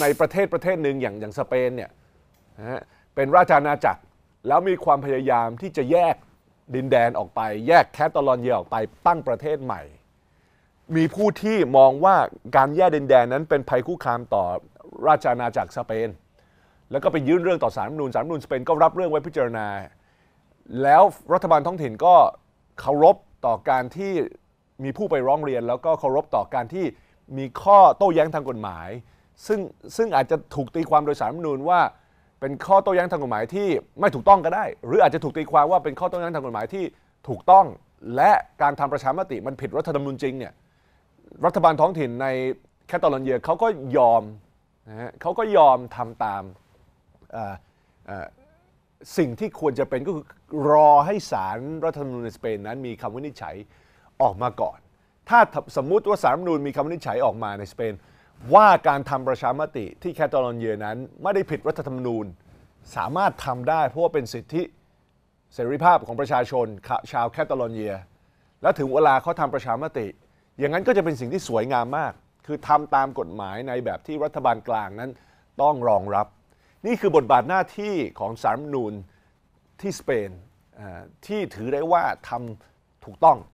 ในประเทศประเทศหนึ่งอย่างอย่างสเปนเนี่ยนะฮะเป็นราชอาณาจักรแล้วมีความพยายามที่จะแยกดินแดนออกไปแยกแคตาลอนเยออกไปตั้งประเทศใหม่ มีผู้ที่มองว่าการแยกดินแดนนั้นเป็นภัยคุกคามต่อราชอาณาจักรสเปน แล้วก็ไปยื่นเรื่องต่อศาลรมนูนศาลรมนูนสเปนก็รับเรื่องไว้พิจารณา แล้วรัฐบาลท้องถิ่นก็เคารพต่อการที่มีผู้ไปร้องเรียน แล้วก็เคารพต่อการที่มีข้อโต้แย้งทางกฎหมายซึ่งซึ่งอาจจะถูกตีความโดยสารรัฐมนูญว่าเป็นข้อโต้แย้งทางกฎหมายที่ไม่ถูกต้องก็ได้ หรืออาจจะถูกตีความว่าเป็นข้อโต้แย้งทางกฎหมายที่ถูกต้องและการทำประชามติมันผิดรัฐธรรมนูญจริงเนี่ยรัฐบาลท้องถิ่นในแคตาลอนเยียเขาก็ยอมนะฮะเขาก็ยอมทำตามสิ่งที่ควรจะเป็นก็คือรอให้ศาลรรัฐธรรมนูญในสเปนนั้น มีคำวินิจฉัยออกมาก่อน ถ้าสมมุติว่าสารรัฐธรรมนูญมีคำวินิจฉัยออกมาในสเปนว่าการทำประชามติที่แคตาลอนเยียนั้นไม่ได้ผิดรัฐธรรมนูญ สามารถทำได้เพราะว่าเป็นสิทธิ เสรีภาพของประชาชนชาวแคตาลอนเยียแล้วถึงเวลาเขาทำประชามติ อย่างนั้นก็จะเป็นสิ่งที่สวยงามมาก คือทำตามกฎหมายในแบบที่รัฐบาลกลางนั้นต้องรองรับ นี่คือบทบาทหน้าที่ของสารมนูญที่สเปนที่ถือได้ว่าทำถูกต้อง